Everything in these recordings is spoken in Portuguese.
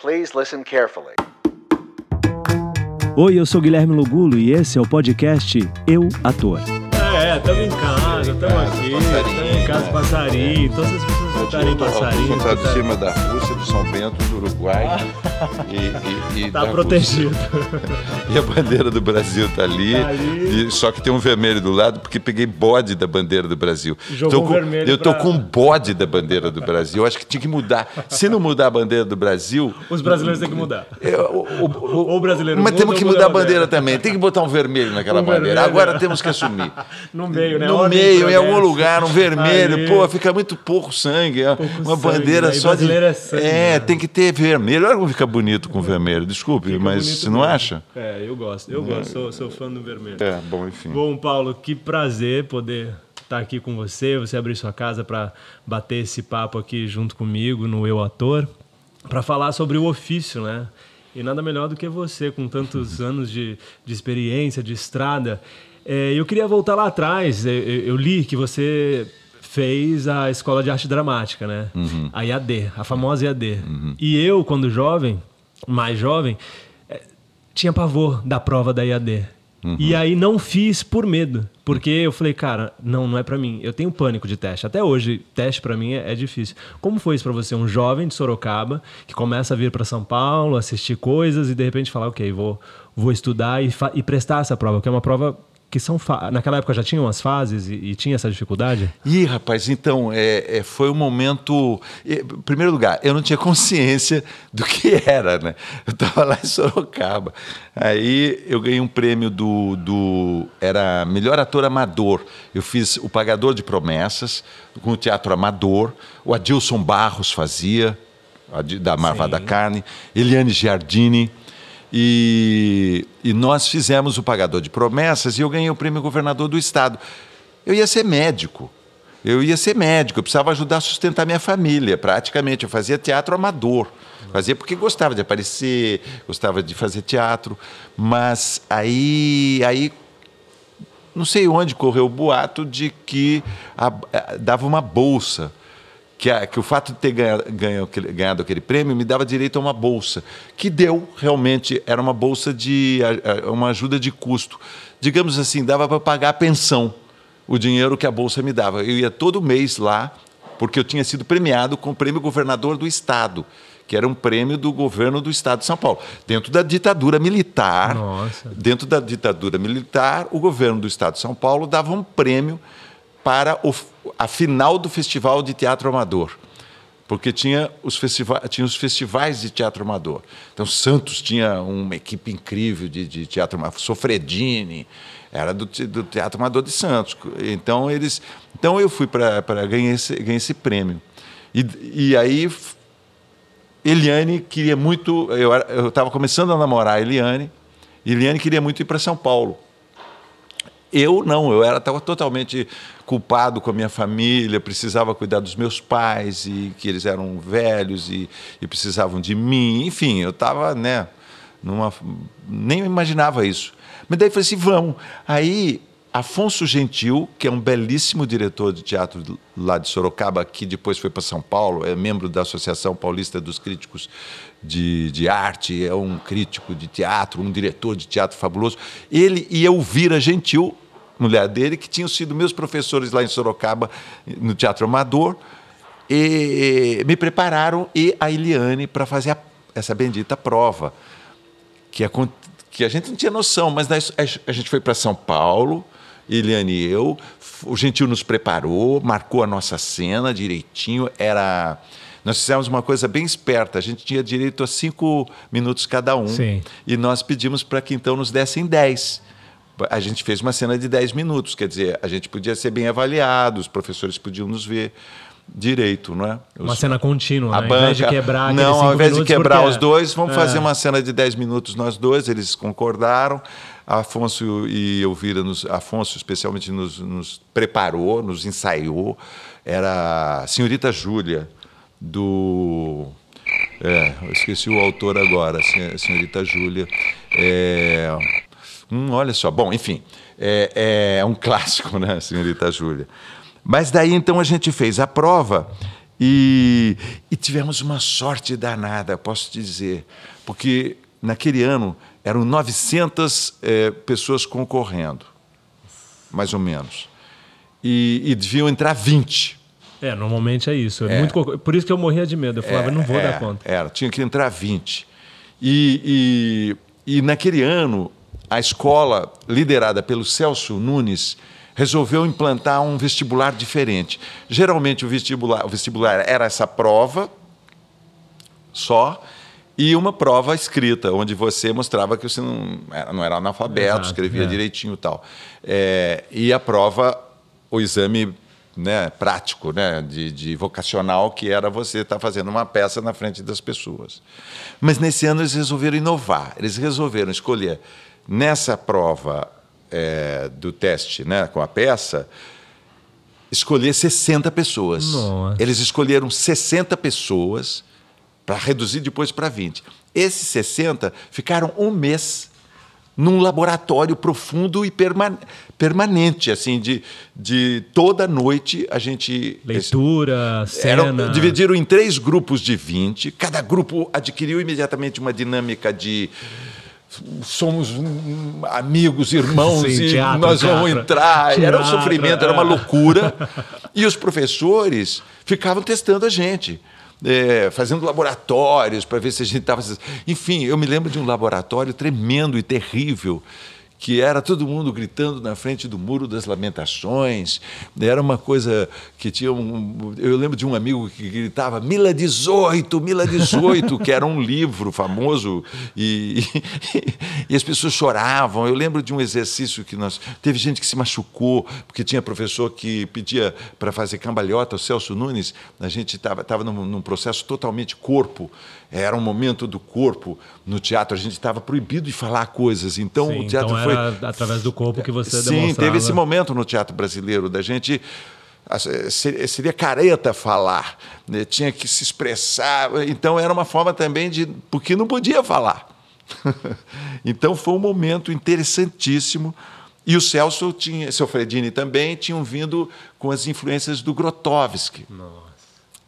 Please listen carefully. Oi, eu sou Guilherme Lugulo e esse é o podcast Eu Ator. É, estamos em casa, estamos aqui, estamos em casa, passarinho, então vocês Botaram passarinho. Está de cima da Rússia, do São Bento, do Uruguai. E, e, e tá protegido. e a bandeira do Brasil tá ali, tá ali. E, só que tem um vermelho do lado, porque peguei bode da bandeira do Brasil. Jogou tô com, vermelho eu tô pra... com bode da bandeira do Brasil. Eu acho que tinha que mudar. Se não mudar a bandeira do Brasil. Os brasileiros têm que mudar. Eu, é, o, o, o brasileiro Mas muda, temos que mudar a bandeira, também. Tem que botar um vermelho naquela um bandeira. Vermelho. Agora temos que assumir. no meio, né? No Ordem meio, em algum lugar, um vermelho. Ali. Pô, fica muito pouco sangue sangue. É Pouco uma sangue, bandeira né? só de. É, sangue, é né? tem que ter vermelho. Olha como fica bonito com vermelho. Desculpe, fica mas você não acha? É, eu gosto. Eu gosto, sou, sou fã do vermelho. É, bom, enfim. Bom, Paulo, que prazer poder estar tá aqui com você, você abrir sua casa para bater esse papo aqui junto comigo no Eu Ator, para falar sobre o ofício, né? E nada melhor do que você, com tantos anos de, de experiência, de estrada. É, eu queria voltar lá atrás, eu, é, é, eu, li que você fez a Escola de Arte Dramática, né? Uhum. A IAD, a famosa IAD. Uhum. E eu, quando jovem, mais jovem, é, tinha pavor da prova da IAD. Uhum. E aí não fiz por medo, porque eu falei, cara, não, não é para mim. Eu tenho pânico de teste. Até hoje, teste para mim é, é, difícil. Como foi isso para você, um jovem de Sorocaba que começa a vir para São Paulo, assistir coisas e de repente falar, ok, vou, vou estudar e, e prestar essa prova, que é uma prova que são naquela época já tinham as fases e, e tinha essa dificuldade? Ih, rapaz, então é, é, foi um momento. Em primeiro lugar, eu não tinha consciência do que era, né? Eu estava lá em Sorocaba. Aí eu ganhei um prêmio do, do era melhor ator amador. Eu fiz o Pagador de Promessas com o teatro amador. O Adilson Barros fazia da Marvada Carne, Eliane Giardini. E, e nós fizemos o Pagador de Promessas e eu ganhei o prêmio governador do Estado. Eu ia ser médico. Eu ia ser médico, eu precisava ajudar a sustentar minha família, praticamente. Eu fazia teatro amador. Fazia porque gostava de aparecer, gostava de fazer teatro. Mas aí, aí não sei onde correu o boato de que a, a, dava uma bolsa que, a, que o fato de ter ganha, ganhado aquele prêmio me dava direito a uma bolsa, que deu realmente, era uma bolsa de a, a, uma ajuda de custo. Digamos assim, dava para pagar a pensão, o dinheiro que a bolsa me dava. Eu ia todo mês lá, porque eu tinha sido premiado com o prêmio governador do estado que era um prêmio do governo do Estado de São Paulo. Dentro da ditadura militar, Nossa. dentro da ditadura militar, o governo do Estado de São Paulo dava um prêmio para o, a final do Festival de Teatro Amador. Porque tinha os, tinha os festivais de teatro amador. Então, Santos tinha uma equipe incrível de, de teatro amador. Sofredini era do, do, Teatro Amador de Santos. Então, eles, então eu fui para ganhar esse, esse prêmio. E, e aí, Eliane queria muito. Eu estava começando a namorar a Eliane. E Eliane queria muito ir para São Paulo. Eu não, eu era estava totalmente culpado com a minha família, precisava cuidar dos meus pais e que eles eram velhos e, e precisavam de mim. Enfim, eu estava, né, numa nem imaginava isso. Mas daí falei assim, vamos. Aí Afonso Gentil, que é um belíssimo diretor de teatro lá de Sorocaba, que depois foi para São Paulo, é membro da Associação Paulista dos Críticos de, de Arte, é um crítico de teatro, um diretor de teatro fabuloso. Ele e Elvira Gentil, mulher dele, que tinham sido meus professores lá em Sorocaba, no Teatro Amador, e, me prepararam e a Eliane para fazer a, essa bendita prova, que, que a gente não tinha noção, mas a gente foi para São Paulo Eliane e eu. O Gentil nos preparou, marcou a nossa cena direitinho. Era. Nós fizemos uma coisa bem esperta. A gente tinha direito a cinco minutos cada um. Sim. E nós pedimos para que então nos dessem dez a gente fez uma cena de dez minutos, quer dizer, a gente podia ser bem avaliado, os professores podiam nos ver direito, não é? Os, uma cena contínua, a né? banca, ao invés de quebrar Não, ao invés de quebrar porque... os dois, vamos é. fazer uma cena de dez minutos nós dois, eles concordaram. Afonso e Elvira, nos, Afonso especialmente nos, nos preparou, nos ensaiou, era a Senhorita Júlia, do. É, esqueci o autor agora, Senhorita Júlia. É, hum, olha só, bom, enfim, é, é um clássico, né, Senhorita Júlia? Mas daí então a gente fez a prova e, e tivemos uma sorte danada, posso te dizer, porque naquele ano eram 900 é, eh, pessoas concorrendo, mais ou menos. E, e, deviam entrar 20. É, normalmente é isso. É. é. Muito, por isso que eu morria de medo. Eu falava, é, não vou é, dar conta. Era, tinha que entrar 20. E, e, e naquele ano, a escola, liderada pelo Celso Nunes, resolveu implantar um vestibular diferente. Geralmente o vestibular, o vestibular era essa prova só, e uma prova escrita, onde você mostrava que você não era, não era analfabeto, Exato, escrevia é. direitinho e tal. É, e a prova, o exame né, prático, né, de, de, vocacional, que era você estar tá fazendo uma peça na frente das pessoas. Mas nesse ano eles resolveram inovar, eles resolveram escolher nessa prova é, do teste né, com a peça escolher 60 pessoas. Nossa. Eles escolheram 60 pessoas para reduzir depois para 20. Esses 60 ficaram um mês num laboratório profundo e permanente, assim, de, de toda noite a gente... Leitura, esse, cena... dividiram em três grupos de 20, cada grupo adquiriu imediatamente uma dinâmica de somos amigos, irmãos, Sim, e teatro, nós teatro, vamos entrar. Teatro, era um sofrimento, era uma é. loucura. e os professores ficavam testando a gente é, fazendo laboratórios para ver se a gente estava. Enfim, eu me lembro de um laboratório tremendo e terrível que era todo mundo gritando na frente do Muro das Lamentações. Era uma coisa que tinha um. Eu lembro de um amigo que gritava Mila 18, Mila 18, que era um livro famoso, e, e, e, as pessoas choravam. Eu lembro de um exercício que nós. Teve gente que se machucou, porque tinha professor que pedia para fazer cambalhota, o Celso Nunes. A gente estava tava num, num processo totalmente corpo. Era um momento do corpo no teatro. A gente estava proibido de falar coisas. Então Sim, o então teatro então era foi através do corpo que você Sim, demonstrava. Sim, teve esse momento no teatro brasileiro da gente seria careta falar, né? tinha que se expressar. Então era uma forma também de porque não podia falar. então foi um momento interessantíssimo. E o Celso tinha, seu Fredini também tinham vindo com as influências do Grotowski. Nossa.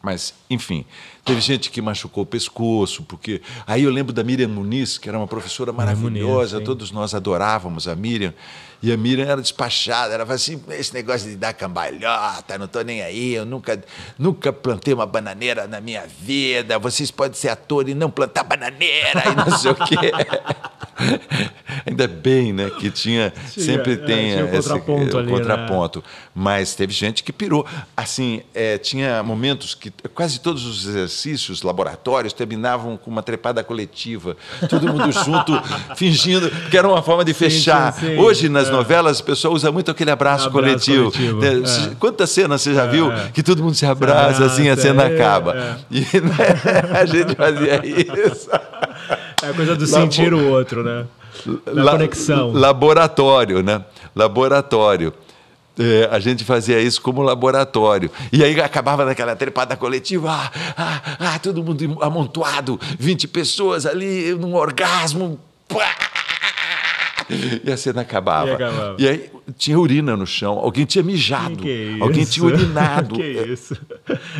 Mas, enfim, teve gente que machucou o pescoço, porque. Aí eu lembro da Miriam Muniz, que era uma professora maravilhosa, Muniz, todos nós adorávamos a Miriam. E a Miriam era despachada, ela falava assim: esse negócio de dar cambalhota, não estou nem aí, eu nunca, nunca plantei uma bananeira na minha vida, vocês podem ser atores e não plantar bananeira e não sei o quê. Ainda bem, né? Que tinha. sempre é, tem tinha esse contraponto. ali, né? contraponto. Né? Mas teve gente que pirou. Assim, é, tinha momentos que quase todos os exercícios, laboratórios, terminavam com uma trepada coletiva. Todo mundo junto, fingindo que era uma forma de sim, fechar. Sim, Hoje, nas é. novelas, o pessoal usa muito aquele abraço, abraço coletivo. coletivo. Né, é. Quantas cenas você já é. viu que todo mundo se abraça, assim, a cena acaba. É. E né? a gente fazia isso. É a coisa do Labo... sentir o outro, né? Da La... conexão. Laboratório, né? Laboratório. É, a gente fazia isso como laboratório. E aí acabava naquela trepada coletiva, ah, ah, ah, todo mundo amontoado, 20 pessoas ali, num orgasmo. Pá! E a cena acabava. E, acabava. e, aí tinha urina no chão, alguém tinha mijado, que que é alguém tinha urinado. que é isso?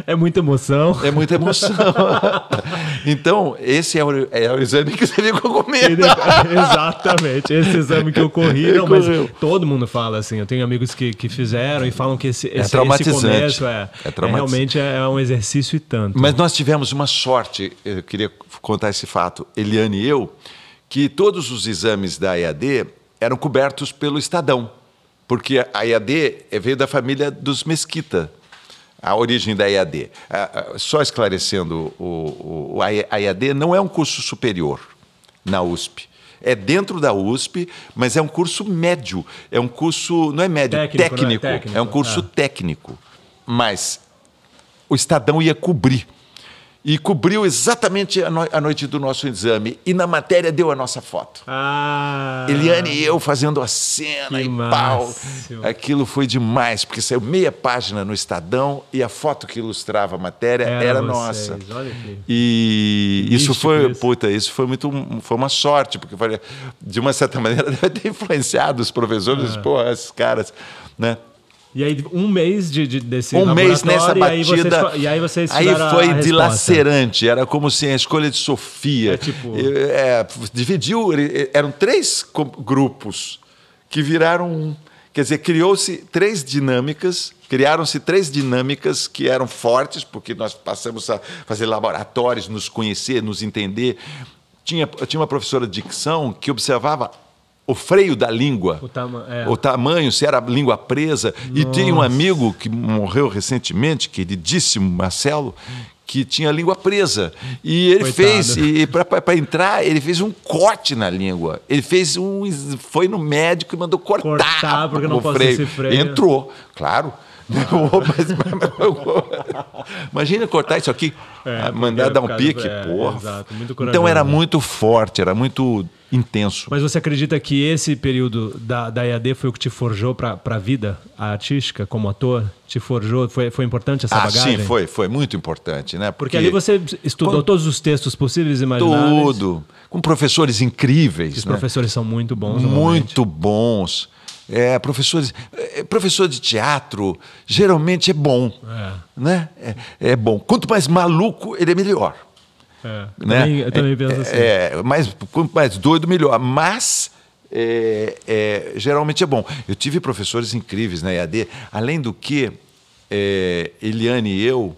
É muita emoção. É muita emoção. Então, esse é o, é o exame que você ficou com medo. Exatamente, esse exame que eu Não, mas todo mundo fala assim. Eu tenho amigos que, que fizeram e falam que esse, é esse, esse começo é, é, é realmente é, é um exercício e tanto. Mas nós tivemos uma sorte, eu queria contar esse fato, Eliane e eu, que todos os exames da EAD eram cobertos pelo Estadão. Porque a EAD veio da família dos Mesquita, a origem da EAD. É, é, só esclarecendo, o, a EAD não é um curso superior na USP. É dentro da USP, mas é um curso médio. É um curso, não é médio, técnico. técnico. É, técnico. é, um curso é. técnico. Mas o Estadão ia cobrir e cobriu exatamente a, no a, noite do nosso exame. E na matéria deu a nossa foto. Ah, Eliane e eu fazendo a cena e pau. Aquilo foi demais, porque saiu meia página no Estadão e a foto que ilustrava a matéria era, era nossa. E isso foi, isso. puta, isso foi muito foi uma sorte, porque de uma certa maneira deve ter influenciado os professores, ah. esses caras, né? E aí, um mês de, de, desse Um mês nessa batida. E aí vocês, e aí, vocês aí foi dilacerante. Era como se assim, a escolha de Sofia. É, tipo... é, dividiu. Eram três grupos que viraram um. Quer dizer, criou-se três dinâmicas, criaram-se três dinâmicas que eram fortes, porque nós passamos a fazer laboratórios, nos conhecer, nos entender. Tinha, tinha uma professora de dicção que observava o freio da língua, o, tama é. o tamanho, se era a língua presa. Nossa. E tinha um amigo que morreu recentemente, queridíssimo Marcelo, que tinha a língua presa. E ele Coitado. fez, e, e para entrar, ele fez um corte na língua. Ele fez um. Foi no médico e mandou cortar. Cortar, porque não o freio. freio. Entrou, claro. Imagina cortar isso aqui, é, mandar dar um pique, é, porra. É, então era muito forte, era muito intenso. Mas você acredita que esse período da, da EAD foi o que te forjou para a vida artística como ator? Te forjou? Foi, foi importante essa ah, bagagem? Sim, foi, foi muito importante, né? Porque, Porque ali você estudou com... todos os textos possíveis e imagináveis. Tudo. Com professores incríveis. Os né? professores são muito bons. Muito bons. É, professores, é, professor de teatro geralmente é bom, é. né? É, é bom. Quanto mais maluco ele é melhor. É, né? também, eu também penso é, assim. É, é, mas quanto mais doido, melhor. Mas. É, é, geralmente é bom. Eu tive professores incríveis na EAD, além do que é, Eliane e eu,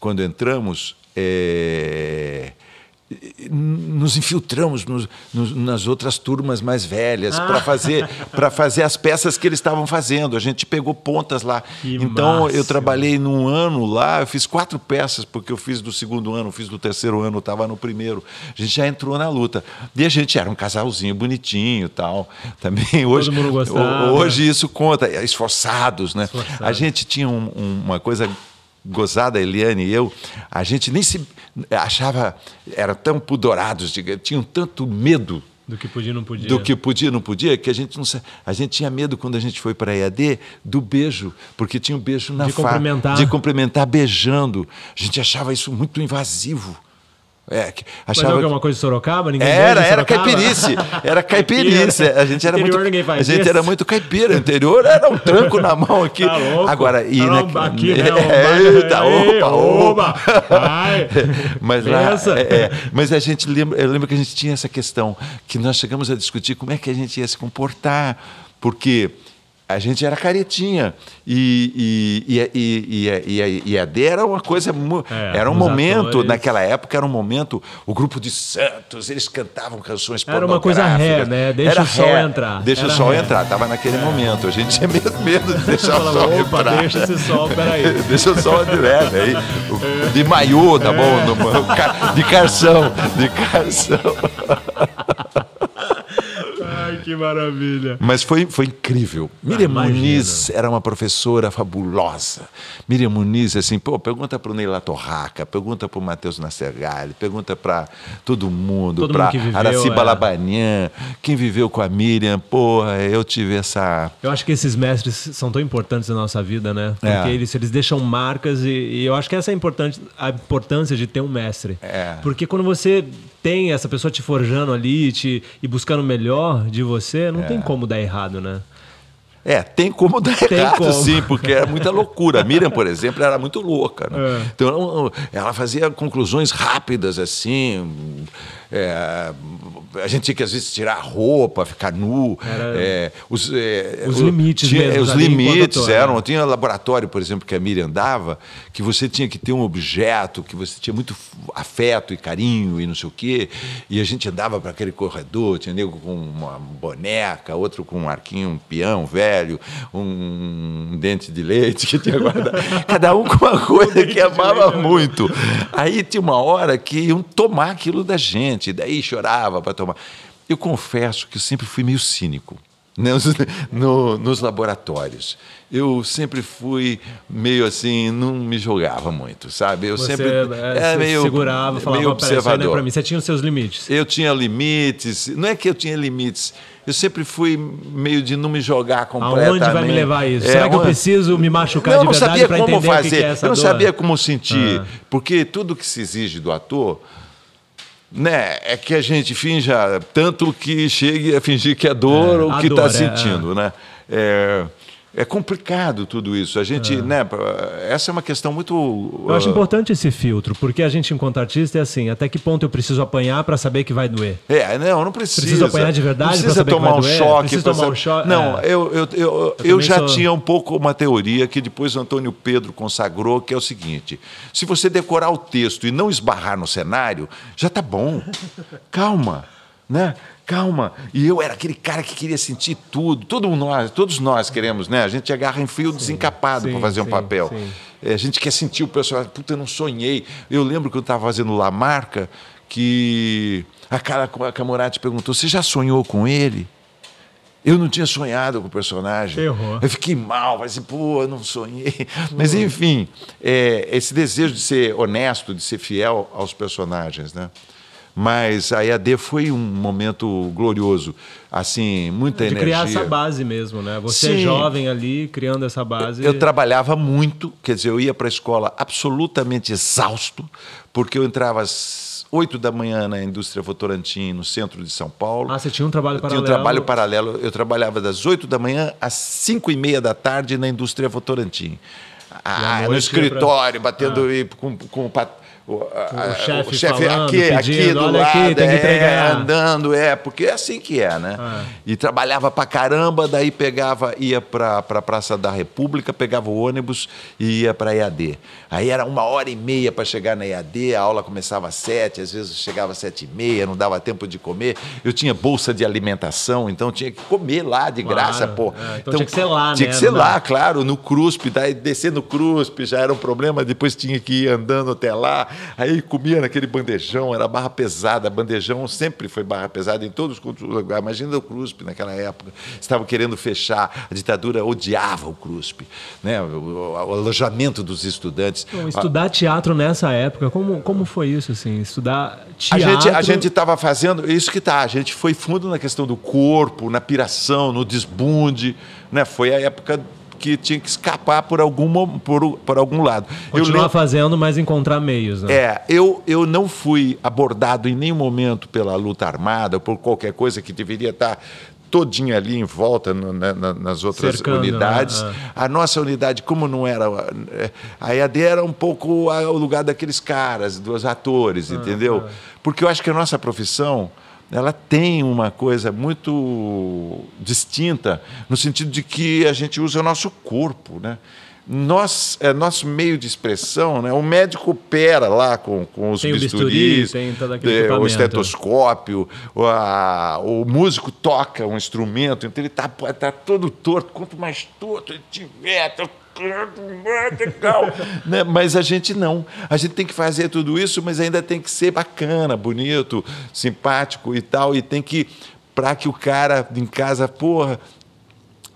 quando entramos, é, nos infiltramos nos, nos, nas outras turmas mais velhas ah. para fazer para fazer as peças que eles estavam fazendo. A gente pegou pontas lá. Que então eu trabalhei num ano lá, eu fiz quatro peças porque eu fiz do segundo ano, fiz do terceiro ano, estava no primeiro. A gente já entrou na luta e a gente era um casalzinho bonitinho, tal. Também hoje hoje isso conta, é, esforçados, né? A gente tinha um, uma coisa gozada, Eliane e eu, a gente nem se achava, era tão pudorados, tinham tanto medo do que podia não podia. Do que podia não podia, que a gente não a gente tinha medo quando a gente foi para a EAD do beijo, porque tinha o um beijo na de cumprimentar. de cumprimentar beijando. A gente achava isso muito invasivo. É, achava... Mas é uma coisa de Sorocaba? Ninguém era, era caipirice. Era caipirice. A gente era muito, a gente era muito caipira. O interior era um tranco na mão aqui. Tá Agora, e tá na... aqui, né? É, é, tá, né? opa, opa. Vai. mas, lá, é, é, mas a gente lembra, eu lembro que a gente tinha essa questão que nós chegamos a discutir como é que a gente ia se comportar, porque a gente era caretinha. E, e, e, e, e, era uma coisa. É, era um momento, naquela época era um momento, o grupo de Santos, eles cantavam canções Era uma coisa ré, né? Deixa o sol entrar. Deixa o sol entrar, tava naquele é. momento. A gente tinha medo, medo de deixar o sol entrar. Deixa esse sol, peraí. deixa o sol direto né? aí. É. De maiô, tá bom? De carção, de carção. que maravilha. Mas foi, foi incrível. Ah, Miriam ah, Muniz era uma professora fabulosa. Miriam Muniz, assim, pô, pergunta para o Neila Torraca, pergunta para o Matheus Nassergalli, pergunta para todo mundo, para Araci Balabanian, é. quem viveu com a Miriam, porra, eu tive essa... Eu acho que esses mestres são tão importantes na nossa vida, né? Porque é. eles, eles deixam marcas e, e, eu acho que essa é importante, a importância de ter um mestre. É. Porque quando você tem essa pessoa te forjando ali te, e buscando o melhor de você, não é. tem como dar errado, né? É, tem como dar tem errado, como. sim, porque era é muita loucura. A Miriam, por exemplo, era muito louca. Né? É. Então, ela fazia conclusões rápidas, assim, é, a gente tinha que às vezes tirar a roupa, ficar nu. É, os, é, os limites tinha, mesmo, é, Os limites eram. Tinha um laboratório, por exemplo, que a Miriam dava, que você tinha que ter um objeto, que você tinha muito afeto e carinho e não sei o quê. E a gente andava para aquele corredor, tinha nego com uma boneca, outro com um arquinho, um peão velho, um, um dente de leite que tinha guardado. Cada um com uma coisa que amava né? muito. Aí tinha uma hora que iam tomar aquilo da gente daí chorava para tomar. Eu confesso que eu sempre fui meio cínico. Nos, no, nos, laboratórios. Eu sempre fui meio assim, não me jogava muito, sabe? Eu você, sempre era né, é, meio, segurava, falava, meio é observador. Para mim, você tinha os seus limites. Eu tinha limites. Não é que eu tinha limites. Eu sempre fui meio de não me jogar completamente. Aonde vai me levar isso? É, Será que eu preciso me machucar não, de verdade para entender fazer. o que é essa Eu não dor? sabia como sentir, ah. porque tudo que se exige do ator né, é que a gente finja tanto que chegue a fingir que é dor é, ou que está é, sentindo, é. né? É, é complicado tudo isso. A gente, é. né? Essa é uma questão muito. Uh... Eu acho ah, importante esse filtro, porque a gente, enquanto artista, é assim: até que ponto eu preciso apanhar para saber que vai doer? É, não, não precisa. Preciso apanhar de verdade para saber tomar que vai um doer? Choque, preciso tomar um choque. Não, é. eu, eu, eu, eu, eu já sou... tinha um pouco uma teoria que depois Antônio Pedro consagrou, que é o seguinte: se você decorar o texto e não esbarrar no cenário, já tá bom. Calma, né? calma. E eu era aquele cara que queria sentir tudo. Todo nós, todos nós queremos, né? A gente agarra em fio sim, desencapado para fazer sim, um papel. É, a gente quer sentir o personagem. Puta, eu não sonhei. Eu lembro que eu estava fazendo Lamarca que a cara a camarada perguntou: "Você já sonhou com ele?" Eu não tinha sonhado com o personagem. Errou. Eu fiquei mal, mas assim, pô, eu não sonhei. Mas enfim, é, esse desejo de ser honesto, de ser fiel aos personagens, né? mas a EAD foi um momento glorioso, assim, muita de energia. criar essa base mesmo, né? Você é Sim. jovem ali, criando essa base. Eu, eu trabalhava muito, quer dizer, eu ia para a escola absolutamente exausto, porque eu entrava às 8 da manhã na indústria Votorantim, no centro de São Paulo. Ah, você tinha um trabalho eu paralelo? Tinha um trabalho paralelo. Eu trabalhava das 8 da manhã às 5 e meia da tarde na indústria Votorantim. Ah, no escritório, pra... batendo ah. com, com, o, a, o chefe, o chefe falando, aqui, pedindo, aqui do lado, aqui, tem que é, entregar. É, andando, é, porque é assim que é, né? Ah. E trabalhava pra caramba, daí pegava, ia pra, pra Praça da República, pegava o ônibus e ia pra EAD. Aí era uma hora e meia para chegar na EAD, a aula começava às sete, às vezes chegava às sete e meia, não dava tempo de comer. Eu tinha bolsa de alimentação, então tinha que comer lá de claro. graça, pô. É, então, então, tinha que ser lá, Tinha né? que ser lá, né? claro, no CRUSP, daí descer no CRUSP já era um problema, depois tinha que ir andando até lá. Aí comia naquele bandejão, era barra pesada. Bandejão sempre foi barra pesada em todos os lugares. Imagina o CRUSP naquela época. Estavam querendo fechar. A ditadura odiava o CRUSP. Né? O, alojamento dos estudantes. Bom, estudar teatro nessa época, como, como foi isso? Assim? Estudar teatro... A gente estava fazendo... É isso que está. A gente foi fundo na questão do corpo, na piração, no desbunde. Né? Foi a época que tinha que escapar por algum, por, por algum lado. Continuar fazendo, mas encontrar meios. Né? É, eu, eu não fui abordado em nenhum momento pela luta armada, por qualquer coisa que deveria estar todinha ali em volta no, né, na, nas outras Cercando, unidades. Né? Ah. A nossa unidade, como não era. É, a EAD era um pouco o lugar daqueles caras, dos atores, ah, entendeu? Ah. Porque eu acho que a nossa profissão ela tem uma coisa muito distinta, no sentido de que a gente usa o nosso corpo, né? Nós, é nosso meio de expressão, né? o médico opera lá com, com os tem bisturis, bisturi, tem é, o estetoscópio, o, a, o músico toca um instrumento, então ele está tá todo torto. Quanto mais torto ele tiver, né? Mas a gente não. A gente tem que fazer tudo isso, mas ainda tem que ser bacana, bonito, simpático e tal. E tem que. Para que o cara em casa, porra,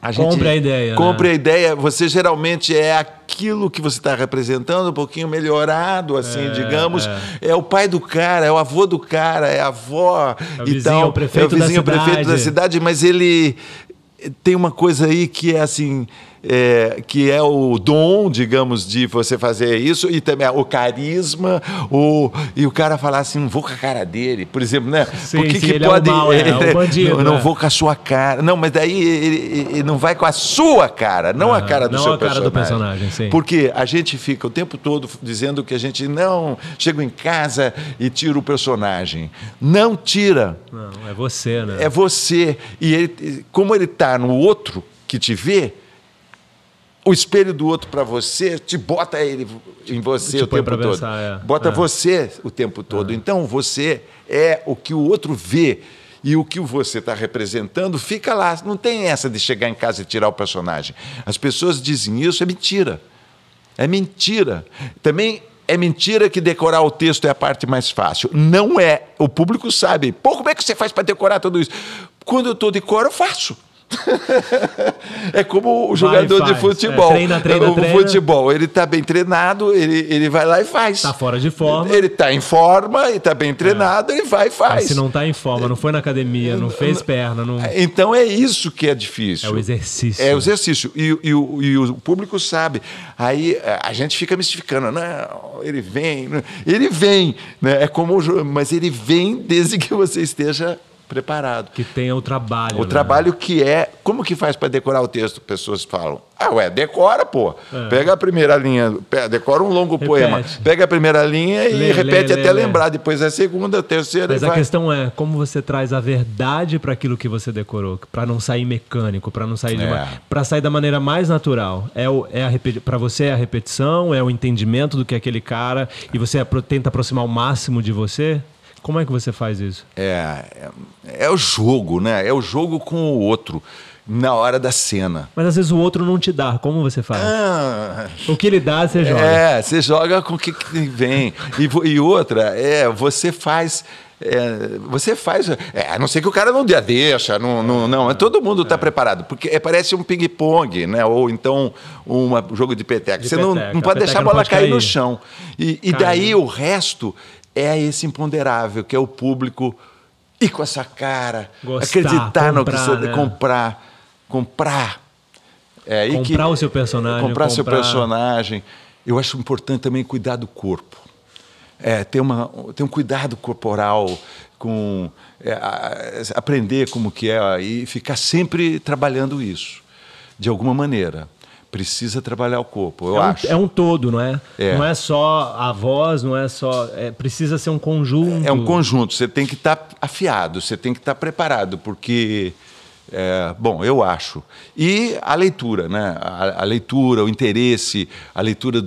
a gente compre a ideia. Né? Compre né? a ideia. Você geralmente é aquilo que você está representando, um pouquinho melhorado, assim, é, digamos. É. é. o pai do cara, é o avô do cara, é a avó é o e vizinho, tal. O prefeito é o vizinho da prefeito cidade. da cidade, mas ele tem uma coisa aí que é assim é, que é o dom, digamos, de você fazer isso, e também é o carisma, o, e o cara falar assim, não vou com a cara dele, por exemplo, né? Sim, por que, sim, que é pode. É mal, é, é bandido, não, não né? vou com a sua cara. Não, mas daí ele, ele não vai com a sua cara, não a ah, cara do não seu a cara personagem. Do personagem sim. Porque a gente fica o tempo todo dizendo que a gente não chega em casa e tira o personagem. Não tira. Não, é você, né? É você. E ele, como ele está no outro que te vê, o espelho do outro para você, te bota ele em você te o tempo todo. Pensar, é. Bota é. você o tempo todo. É. Então você é o que o outro vê e o que você está representando fica lá. Não tem essa de chegar em casa e tirar o personagem. As pessoas dizem isso, é mentira. É mentira. Também é mentira que decorar o texto é a parte mais fácil. Não é. O público sabe. Pô, como é que você faz para decorar tudo isso? Quando eu estou de cor, eu faço é como o jogador de é, futebol. É, treina, treina, o futebol, ele tá bem treinado, ele, ele vai lá e faz. Tá fora de forma. Ele tá em forma e tá bem treinado, é. ele vai e faz. Mas se não tá em forma, não foi na academia, não fez perna, não... É, então é isso que é difícil. É o exercício. É o exercício. E, e, e, o, e o público sabe. Aí é, a gente fica mistificando, não, ele vem, ele vem, né? É como mas ele vem desde que você esteja preparado. Que tenha o trabalho. O né? trabalho que é. Como que faz para decorar o texto? Pessoas falam. Ah, ué, decora, pô. É. Pega a primeira linha, decora um longo repete. poema. Pega a primeira linha e lê, repete lê, até lê, lembrar. Depois é a segunda, a terceira. Mas a vai... questão é como você traz a verdade para aquilo que você decorou, para não sair mecânico, para não sair é. uma... para sair da maneira mais natural. É, o, é a repeti... para você é a repetição, é o entendimento do que é aquele cara e você é tenta aproximar o máximo de você. Como é que você faz isso? É, é, é o jogo, né? É o jogo com o outro na hora da cena. Mas às vezes o outro não te dá, como você faz? Ah, o que ele dá, você joga. É, você joga com o que, vem. e, e outra, é, você faz. É, você faz. É, a não ser que o cara não dê, deixa, não, não, não. É, todo mundo está é. preparado, porque é, parece um ping-pong, né? Ou então um jogo de peteca. De você peteca. não, não pode deixar a bola cair, cair, no chão. E, e daí né? o resto é esse imponderável, que é o público ir com a sua cara, Gostar, acreditar comprar, no que você né? comprar, comprar. É, comprar que, o seu personagem. Comprar, comprar seu personagem. Eu acho importante também cuidar do corpo. É, ter, uma, ter um cuidado corporal, com é, aprender como que é e ficar sempre trabalhando isso, de alguma maneira precisa trabalhar o corpo, eu é um, acho. É um todo, não é? é? Não é só a voz, não é só. É, precisa ser um conjunto. É um conjunto. Você tem que estar tá afiado, você tem que estar tá preparado, porque. É, bom, eu acho. E a leitura, né? A, a leitura, o interesse, a leitura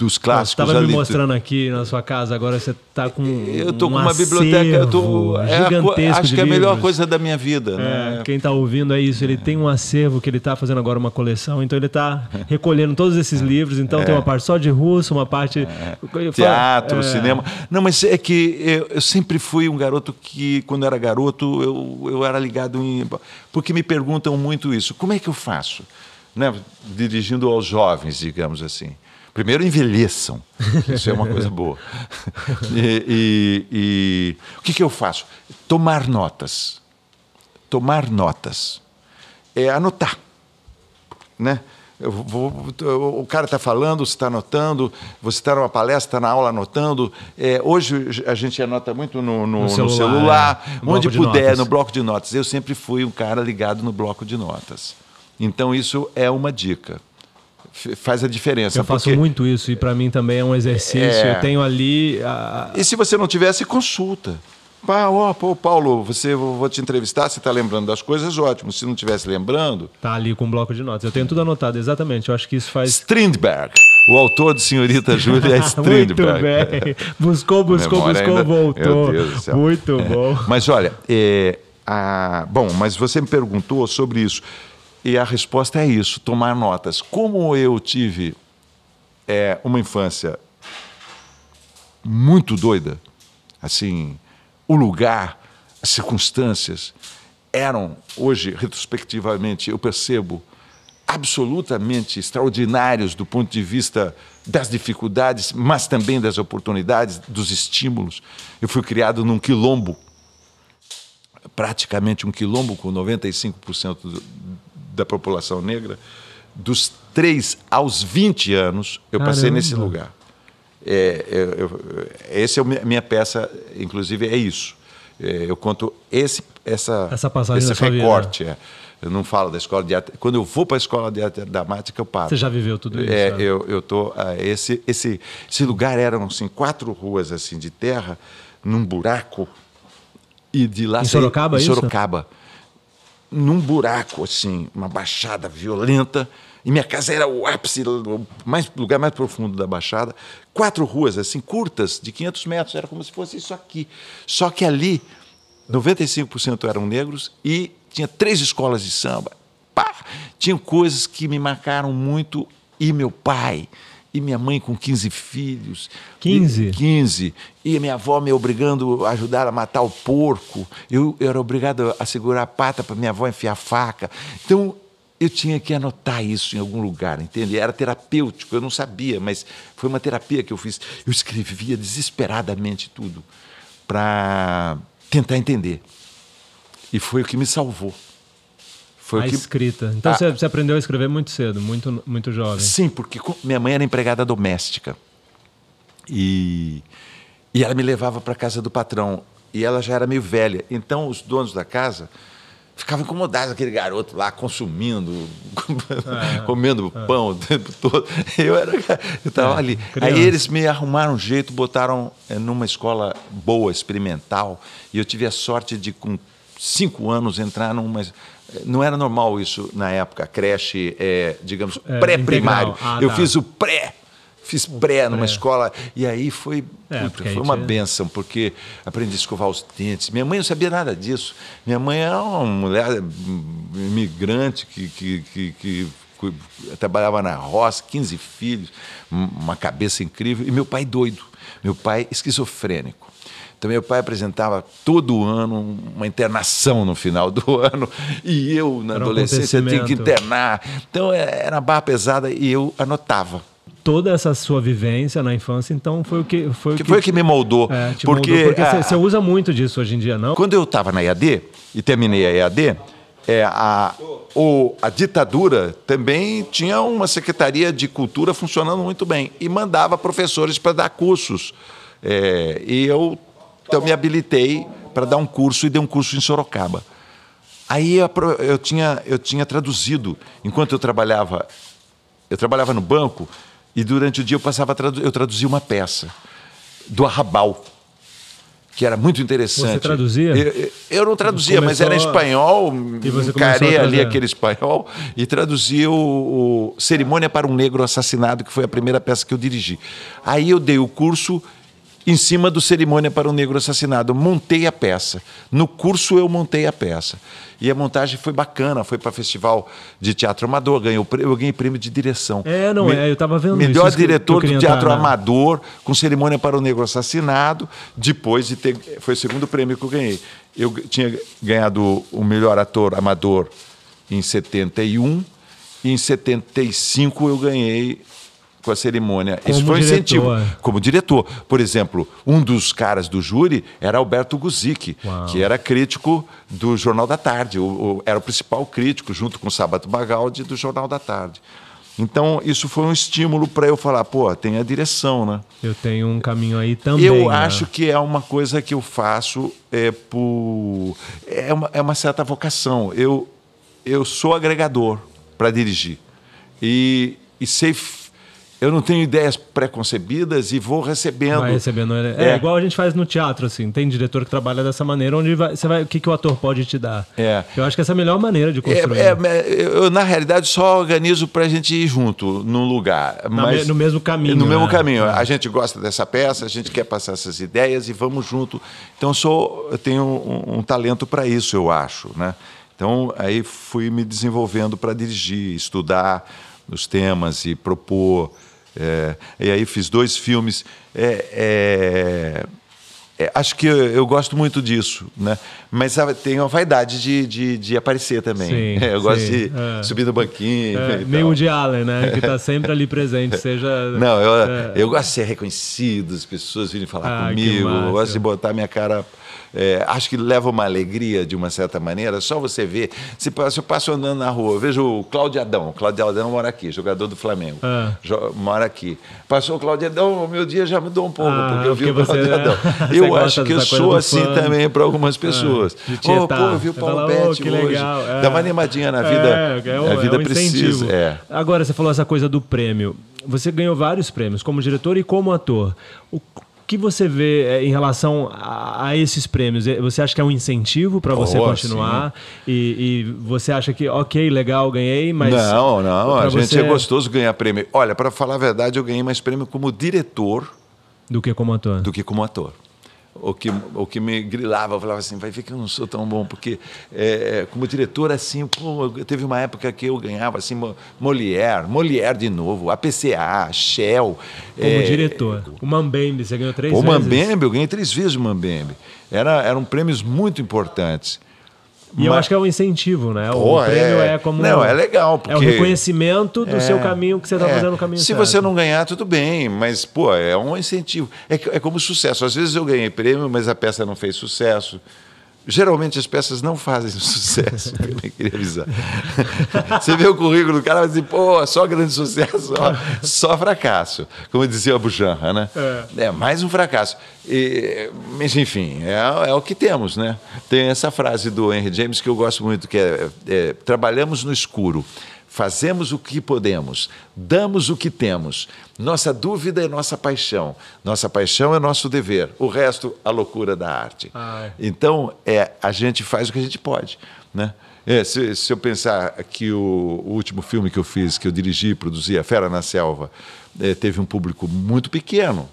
dos clássicos. Você estava me mostrando aqui na sua casa, agora você está com. Eu estou um com uma biblioteca. Eu tô, é a, acho que é a melhor coisa da minha vida. É, né? Quem está ouvindo é isso. Ele é. tem um acervo que ele está fazendo agora uma coleção, então ele está recolhendo todos esses livros. Então é. tem uma parte só de russo, uma parte. É. Teatro, é. cinema. Não, mas é que eu, eu, sempre fui um garoto que, quando era garoto, eu, eu era ligado em. Porque me perguntam muito isso. Como é que eu faço? Né? Dirigindo aos jovens, digamos assim. Primeiro, envelheçam. Isso é uma coisa boa. E, e, e, o que, que eu faço? Tomar notas. Tomar notas. É anotar. Né? Vou, o cara está falando, você está anotando, você está numa palestra, está na aula anotando. É, hoje a gente anota muito no, no, no celular, no celular é. no onde puder, notas. no bloco de notas. Eu sempre fui um cara ligado no bloco de notas. Então, isso é uma dica faz a diferença. Eu faço porque... muito isso e para mim também é um exercício. É... Eu tenho ali. A... E se você não tivesse, consulta. Pá, ó, pô, Paulo, você vou te entrevistar, você está lembrando das coisas, ótimo. Se não estivesse lembrando. Tá ali com um bloco de notas. Eu tenho tudo anotado, exatamente. Eu acho que isso faz. Strindberg. O autor de Senhorita Júlia é Strindberg. Muito bem. Buscou, buscou, buscou, ainda... voltou. Muito bom. Mas olha, é... ah, bom, mas você me perguntou sobre isso. E a resposta é isso: tomar notas. Como eu tive é, uma infância muito doida, assim, o lugar, as circunstâncias eram, hoje, retrospectivamente, eu percebo, absolutamente extraordinários do ponto de vista das dificuldades, mas também das oportunidades, dos estímulos. Eu fui criado num quilombo, praticamente um quilombo com 95% do, da população negra, dos 3 aos 20 anos, eu Caramba. passei nesse lugar. É, eu, eu, essa é a minha peça, inclusive, é isso. É, eu conto esse, essa, essa passagem esse recorte. É. Eu não falo da escola de arte. Quando eu vou para a escola de arte dramática, eu paro. Você já viveu tudo isso? É, né? eu, eu tô, ah, esse, esse, esse lugar eram assim, quatro ruas assim de terra, num buraco. E de lá em Sorocaba, saí, em é Sorocaba num buraco, assim, uma baixada violenta. E minha casa era o ápice, o mais, lugar mais profundo da Baixada. Quatro ruas, assim, curtas, de 500 metros. Era como se fosse isso aqui. Só que ali, 95% eram negros e tinha três escolas de samba. Pá! Tinham coisas que me marcaram muito. E meu pai, e minha mãe com 15 filhos. 15? 15. E minha avó me obrigando a ajudar a matar o porco. Eu, eu era obrigado a segurar a pata para minha avó enfiar a faca. Então, eu tinha que anotar isso em algum lugar, entende? Era terapêutico, eu não sabia, mas foi uma terapia que eu fiz. Eu escrevia desesperadamente tudo para tentar entender. E foi o que me salvou. Foi a que... escrita. Então ah. você, aprendeu a escrever muito cedo, muito, muito jovem. Sim, porque minha mãe era empregada doméstica. E, e ela me levava para a casa do patrão. E ela já era meio velha. Então os donos da casa ficavam incomodados, aquele garoto lá consumindo, é, comendo é. pão o tempo todo. Eu era, eu estava é, ali. Criança. Aí eles me arrumaram um jeito, botaram eh, numa escola boa, experimental. E eu tive a sorte de, com cinco anos, entrar numa não era normal isso na época, creche, é, digamos, é, pré-primário. Ah, eu tá. fiz o pré fiz pré numa escola e aí foi é, puta, foi uma benção porque aprendi a escovar os dentes minha mãe não sabia nada disso minha mãe era é uma mulher hum, imigrante que, que, que, que trabalhava na roça 15 filhos uma cabeça incrível e meu pai doido meu pai esquizofrênico então, meu pai apresentava todo ano uma internação no final do ano, e eu, na era adolescência, um tinha que internar. Então, é, era uma barra pesada e eu anotava toda essa sua vivência na infância, então foi o que foi que, o que, foi o que me moldou, é, porque você usa muito disso hoje em dia, não? Quando eu estava na EAD e terminei a EAD, é, a, o, a ditadura também tinha uma secretaria de cultura funcionando muito bem e mandava professores para dar cursos. É, e eu então eu me habilitei para dar um curso e dei um curso em Sorocaba. Aí eu tinha, eu tinha traduzido, enquanto eu trabalhava, eu trabalhava no banco e durante o dia eu passava eu traduzia uma peça do Arrabal, que era muito interessante. Você traduzia? Eu, eu, eu não traduzia, começou, mas era espanhol, encarei ali aquele espanhol e traduzia o, o Cerimônia para um Negro Assassinado, que foi a primeira peça que eu dirigi. Aí eu dei o curso em cima do Cerimônia para o Negro Assassinado. Montei a peça. No curso eu montei a peça. E a montagem foi bacana, foi para festival de teatro amador, ganhou, eu ganhei prêmio de direção. É, não Me, é, eu estava vendo Melhor isso diretor do teatro entrar, né? amador, né? com cerimônia para o negro assassinado, depois de ter, foi o segundo prêmio que eu ganhei. Eu tinha ganhado o melhor ator amador em 71, e em 75 eu ganhei com a cerimônia. Como Isso foi um incentivo. É. Como diretor. Por exemplo, um dos caras do júri era Alberto Guzik, que era crítico do Jornal da Tarde, o, o, era o principal crítico, junto com o Sabato Bagaldi, do Jornal da Tarde. Então, isso foi um estímulo para eu falar, pô, tem a direção, né? Eu tenho um caminho aí também. Eu né? acho que é uma coisa que eu faço é, por... é, uma, é uma certa vocação. Eu, eu sou agregador para dirigir. E, e sei eu não tenho ideias preconcebidas e vou recebendo. Vai recebendo. Né? É, é, igual a gente faz no teatro, assim. Tem diretor que trabalha dessa maneira, onde vai, você vai, o que, que o ator pode te dar. É. Eu acho que essa é a melhor maneira de construir. É, é, é eu, na realidade, só organizo para a gente ir junto, num lugar. Mas, no mesmo caminho. No mesmo né? caminho. É. A gente gosta dessa peça, a gente quer passar essas ideias e vamos junto. Então, sou, eu tenho um, um talento para isso, eu acho, né? Então, aí fui me desenvolvendo para dirigir, estudar os temas e propor é, e aí fiz dois filmes. É, é, é, acho que eu, eu, gosto muito disso, né? Mas sabe, tenho a vaidade de, de, de aparecer também. Sim, eu sim, gosto de é. subir no banquinho. Nem é, meio o de Allen, né? Que está sempre ali presente, seja. Não, eu, eu gosto de ser reconhecido, as pessoas virem falar ah, comigo, eu gosto de botar minha cara é, acho que leva uma alegria de uma certa maneira. Só você ver. Se, eu passo andando na rua, vejo o Cláudio Adão. Cláudio Adão mora aqui, jogador do Flamengo. Ah. mora aqui. Passou o Cláudio Adão, o meu dia já mudou um pouco, ah, porque eu vi porque o Cláudio Adão. É... Eu acho que eu sou assim fã. também para algumas ah, pessoas. Ah, oh, pô, eu vi o Paulo Betti oh, hoje. É. Dá uma animadinha na é, vida. É, a vida é um precisa. É. Agora, você falou essa coisa do prêmio. Você ganhou vários prêmios como diretor e como ator. O que você vê é, em relação a, a, esses prêmios? É, você acha que é um incentivo para você oh, continuar? E, e, você acha que, ok, legal, ganhei, mas. Não, não, a gente você... é gostoso ganhar prêmio. Olha, para falar a verdade, eu ganhei mais prêmio como diretor. Do que como ator? Do que como ator o que, o que me grilava, eu falava assim, vai ver que eu não sou tão bom, porque é, é como diretor, assim, pô, teve uma época que eu ganhava, assim, Molière, Molière de novo, APCA, Shell. Como é, diretor, o Mambembe, você ganhou três o vezes? O Mambembe, eu ganhei três vezes o Mambembe. Era, eram prêmios muito importantes. E Mas... eu acho que é um incentivo, né? Pô, o prêmio é... é, como. Não, é legal. Porque... É o reconhecimento do é... seu caminho que você está é... fazendo o caminho Se certo. você não ganhar, tudo bem, mas, pô, é um incentivo. É, é como sucesso. Às vezes eu ganhei prêmio, mas a peça não fez sucesso. Geralmente as peças não fazem sucesso, também queria avisar. Você vê o currículo do cara e diz, assim, pô, só grande sucesso, ó, só fracasso. Como dizia a Bujanra, né? É. é. mais um fracasso. E, mas, enfim, é, é, o que temos, né? Tem essa frase do Henry James que eu gosto muito, que é, é trabalhamos no escuro fazemos o que podemos, damos o que temos. Nossa dúvida é nossa paixão, nossa paixão é nosso dever. O resto, a loucura da arte. Ai. Então, é a gente faz o que a gente pode, né? É, se, se, eu pensar que o, o, último filme que eu fiz, que eu dirigi, e produzi, A Fera na Selva, é, teve um público muito pequeno.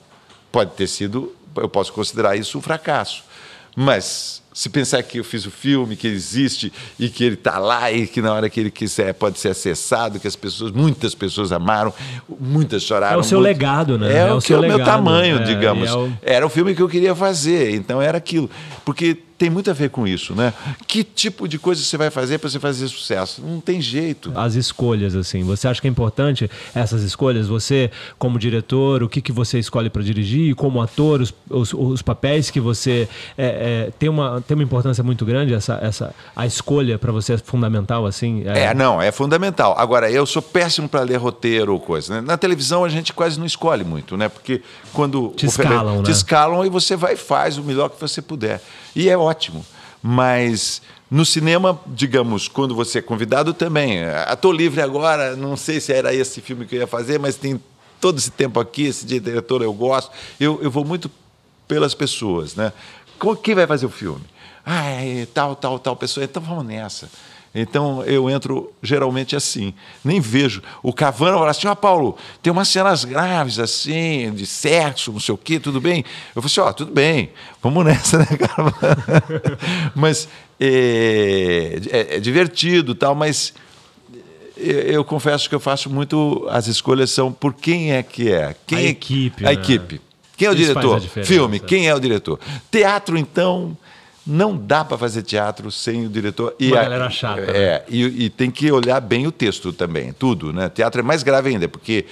Pode ter sido, eu posso considerar isso um fracasso. Mas se pensar que eu fiz o filme, que ele existe e que ele está lá e que na hora que ele quiser pode ser acessado, que as pessoas, muitas pessoas amaram, muitas choraram. É o seu muito. legado, né? É, é o, que, legado, é o meu tamanho, é, digamos. É o... Era o filme que eu queria fazer, então era aquilo. Porque tem muito a ver com isso, né? Que tipo de coisa você vai fazer para você fazer sucesso? Não tem jeito. As escolhas, assim, você acha que é importante essas escolhas? Você, como diretor, o que, que você escolhe para dirigir? Como ator, os, os, os papéis que você é, é, tem uma tem uma importância muito grande essa essa a escolha para você é fundamental, assim. É... é... não, é fundamental. Agora, eu sou péssimo para ler roteiro ou coisa. Né? Na televisão a gente quase não escolhe muito, né? Porque quando te escalam, oferece, né? te escalam e você vai e faz o melhor que você puder. E é ótimo. Mas no cinema, digamos, quando você é convidado também. Estou livre agora, não sei se era esse filme que eu ia fazer, mas tem todo esse tempo aqui, esse diretor eu gosto. Eu, eu vou muito pelas pessoas, né? Quem vai fazer o filme? Ah, é tal, tal, tal pessoa. Então vamos nessa. Então eu entro geralmente assim, nem vejo. O Cavana fala assim: Ó, oh, Paulo, tem umas cenas graves assim, de sexo, não sei o quê, tudo bem? Eu falei assim: Ó, oh, tudo bem, vamos nessa, né, Cavana? mas é, é, é divertido tal, mas é, eu, confesso que eu faço muito. As escolhas são por quem é que é. Quem a é equipe. A né? equipe. Quem é o Isso diretor? Filme, quem é o diretor? Teatro, então, não dá para fazer teatro sem o diretor. E Uma a, galera chata. É, né? e, e, tem que olhar bem o texto também, tudo, né? Teatro é mais grave ainda, porque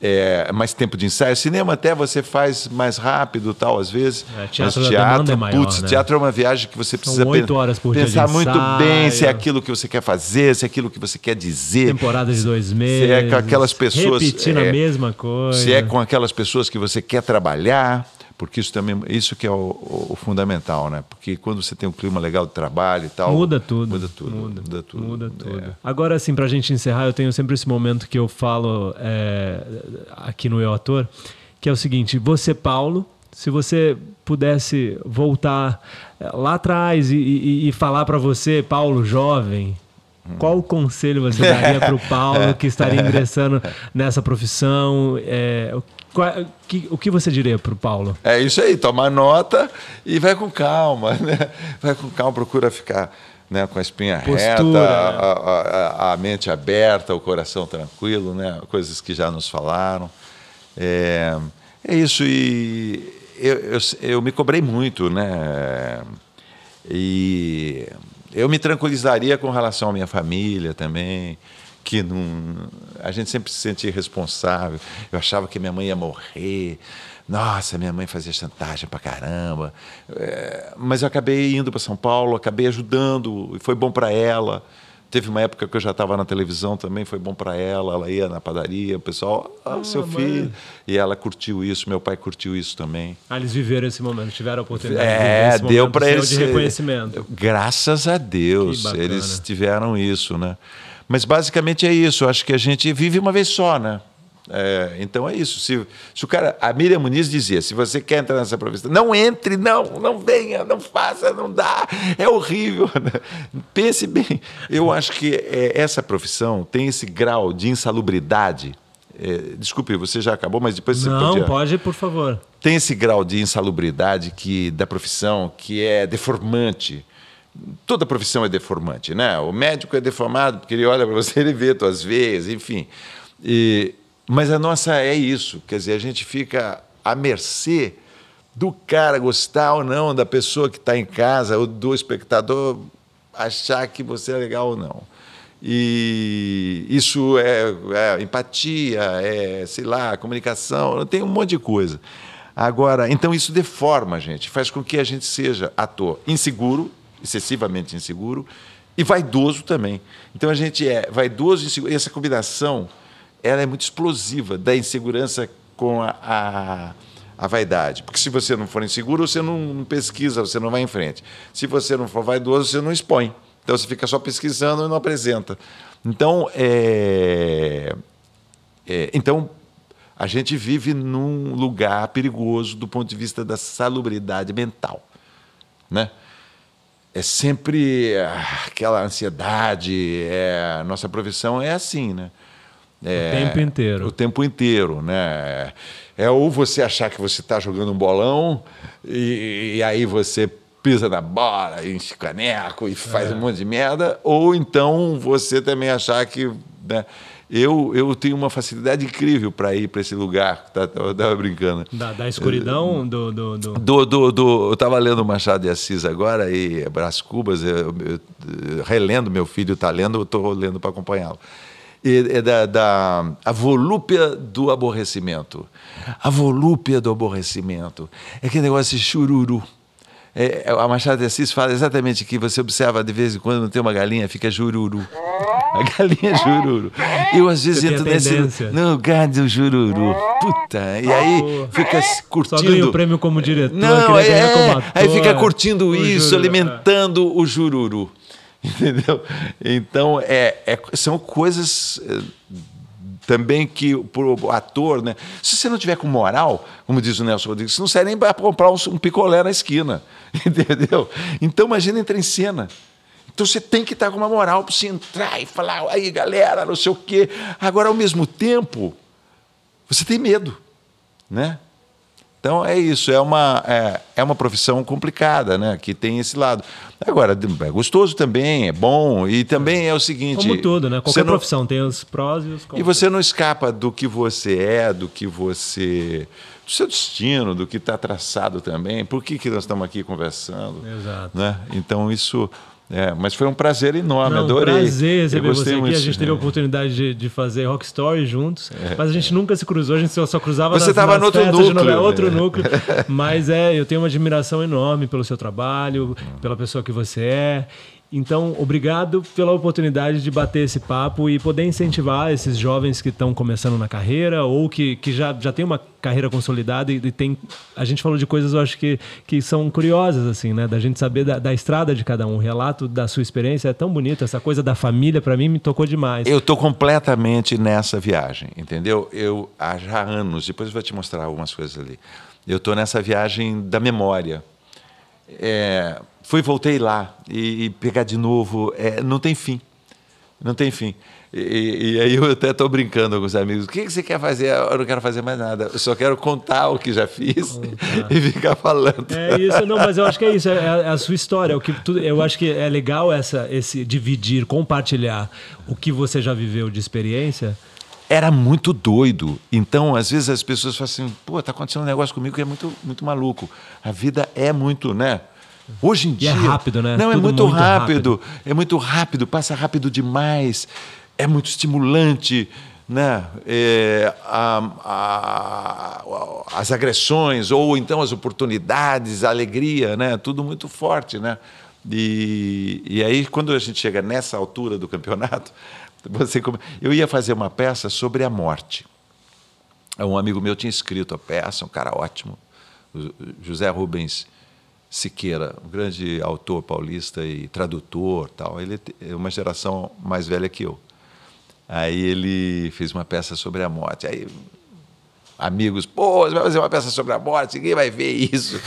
é mais tempo de ensaio. Cinema até você faz mais rápido, tal, às vezes. É, teatro mas teatro, é maior, putz, né? teatro é uma viagem que você precisa pen pensar muito ensaio. bem se é aquilo que você quer fazer, se é aquilo que você quer dizer. Temporada de dois meses. Se é com aquelas pessoas. Repetindo é, a mesma coisa. Se é com aquelas pessoas que você quer trabalhar porque isso também isso que é o, o, fundamental né porque quando você tem um clima legal de trabalho e tal muda tudo muda tudo muda, muda tudo muda é. tudo é. agora assim para a gente encerrar eu tenho sempre esse momento que eu falo é, aqui no eu ator que é o seguinte você Paulo se você pudesse voltar é, lá atrás e, e, e falar para você Paulo jovem hum. qual conselho você daria para o Paulo que estaria ingressando nessa profissão? É, é, que, o que você diria para o Paulo? É isso aí, tomar nota e vai com calma, né? Vai com calma, procura ficar né, com a espinha Postura, reta, é. a, a, a, mente aberta, o coração tranquilo, né? Coisas que já nos falaram. É, é isso e eu, eu, eu me cobrei muito, né? E eu me tranquilizaria com relação à minha família também que não, a gente sempre se sentia responsável. Eu achava que minha mãe ia morrer. Nossa, minha mãe fazia chantagem pra caramba. É, mas eu acabei indo para São Paulo, acabei ajudando, e foi bom para ela. Teve uma época que eu já estava na televisão também, foi bom para ela. Ela ia na padaria, o pessoal, ah, seu mãe. filho. E ela curtiu isso, meu pai curtiu isso também. Ah, eles viveram esse momento, tiveram a oportunidade é, de viver esse deu momento eles, de reconhecimento. Graças a Deus, eles tiveram isso, né? Mas basicamente é isso. Eu acho que a gente vive uma vez só, né? É, então é isso. Se, se, o cara, a Miriam Muniz dizia: se você quer entrar nessa profissão, não entre, não, não venha, não faça, não dá, é horrível. Pense bem. Eu acho que é, essa profissão tem esse grau de insalubridade. É, desculpe, você já acabou, mas depois você não podia... pode, por favor. Tem esse grau de insalubridade que da profissão que é deformante toda profissão é deformante, né? O médico é deformado porque ele olha para você, ele vê tuas veias, enfim. E, mas a nossa é isso, quer dizer, a gente fica à mercê do cara gostar ou não, da pessoa que está em casa, ou do espectador achar que você é legal ou não. E isso é, é empatia, é, sei lá, comunicação, tem um monte de coisa. Agora, então isso deforma a gente, faz com que a gente seja ator inseguro, excessivamente inseguro, e vaidoso também. Então a gente é vaidoso e inseguro, e essa combinação ela é muito explosiva da insegurança com a, a, a vaidade. Porque se você não for inseguro, você não, não pesquisa, você não vai em frente. Se você não for vaidoso, você não expõe. Então você fica só pesquisando e não apresenta. Então, é, é, então a gente vive num lugar perigoso do ponto de vista da salubridade mental. Né? é sempre aquela ansiedade. É, nossa profissão é assim, né? É, o tempo inteiro. O tempo inteiro, né? É ou você achar que você está jogando um bolão e, e, aí você pisa na bola, enche caneco e faz é. um monte de merda, ou então você também achar que. Né, eu, eu tenho uma facilidade incrível para ir para esse lugar. Tá, tá eu estava brincando. Da, da escuridão eu, eh, do, do, do... do, do, do... eu estava lendo Machado de Assis agora e Brás Cubas, eu, eu, relendo, meu filho está lendo, eu estou lendo para acompanhá-lo. É da, da, a volúpia do aborrecimento. A volúpia do aborrecimento. É aquele negócio de chururu. É, é, a Machado de Assis fala exatamente que você observa de vez em quando, não tem uma galinha, fica jururu. A galinha jururu. Eu às vezes entro nesse. lugar do jururu. Puta. E aí fica curtindo. Só ganha o prêmio como diretor. Não, é, ator, é, aí fica curtindo isso, jururu, é. alimentando o jururu. Entendeu? Então, é, é são coisas eh, também que o ator, né? Se você não tiver com moral, como diz o Nelson Rodrigues, você não sai nem para comprar um, um picolé na esquina, entendeu? Então imagina entrar em cena. Então você tem que estar com uma moral para você entrar e falar, aí galera, não sei o quê. Agora, ao mesmo tempo, você tem medo, né? Então é isso, é uma, é, é, uma profissão complicada, né? Que tem esse lado. Agora, é gostoso também, é bom. E também é o seguinte. Como tudo, né? Qualquer não... profissão tem os prós e os contras. E você não escapa do que você é, do que você. do seu destino, do que está traçado também. Por que, que nós estamos aqui conversando? Exato. Né? Então isso é, mas foi um prazer enorme, Não, adorei. prazer receber você aqui. Muito. A gente teve a né? oportunidade de, de fazer Rock Story juntos, é. mas a gente nunca se cruzou, a gente só, só cruzava você nas, tava nas no outro núcleo, outro é. núcleo. Mas é, eu tenho uma admiração enorme pelo seu trabalho, pela pessoa que você é. Então, obrigado pela oportunidade de bater esse papo e poder incentivar esses jovens que estão começando na carreira ou que, que já, já tem uma carreira consolidada e, e, tem. A gente falou de coisas, eu acho que, que são curiosas, assim, né? Da gente saber da, da estrada de cada um. O relato da sua experiência é tão bonito. Essa coisa da família, para mim, me tocou demais. Eu estou completamente nessa viagem, entendeu? Eu há já anos, depois eu vou te mostrar algumas coisas ali. Eu estou nessa viagem da memória. É fui voltei lá e, e pegar de novo é, não tem fim não tem fim e, e aí eu até estou brincando com os amigos o que, que, você quer fazer eu não quero fazer mais nada eu só quero contar o que já fiz e ficar falando é isso não mas eu acho que é isso é, é, é a sua história é o que tudo, eu acho que é legal essa esse dividir compartilhar o que você já viveu de experiência era muito doido. Então, às vezes as pessoas falam assim: pô, tá acontecendo um negócio comigo que é muito, muito maluco. A vida é muito, né? Hoje em e é dia. é rápido, né? Não, é Tudo é muito, muito rápido, rápido, É muito rápido, passa rápido demais. É muito estimulante. Né? É, a, a, as agressões, ou então as oportunidades, a alegria, né? Tudo muito forte, né? E, e aí, quando a gente chega nessa altura do campeonato, você come... eu ia fazer uma peça sobre a morte. Um amigo meu tinha escrito a peça, um cara ótimo, José Rubens Siqueira, um grande autor paulista e tradutor, tal. Ele é uma geração mais velha que eu. Aí ele fez uma peça sobre a morte. Aí amigos, pô, você vai fazer uma peça sobre a morte, ninguém vai ver isso.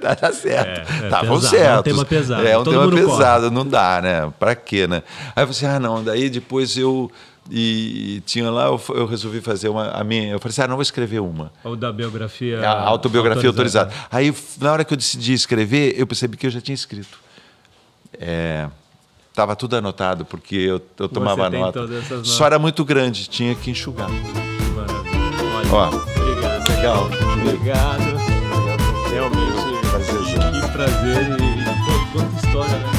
Tá, tá, certo. É, é Estavam certos. É um tema pesado. É um Todo tema pesado, corre. não dá, né? Pra quê, né? Aí você, assim, ah, não, daí depois eu e tinha lá, eu, eu, resolvi fazer uma, a minha. Eu falei assim: ah, não vou escrever uma. Ou da biografia. A autobiografia autorizada. autorizada. Aí, na hora que eu decidi escrever, eu percebi que eu já tinha escrito. É, tava tudo anotado, porque eu, eu tomava nota. Só era muito grande, tinha que enxugar. Maravilha. Olha, Ó, obrigado. Legal. Obrigado. Realmente, prazer, que, prazer e, quanta história, né?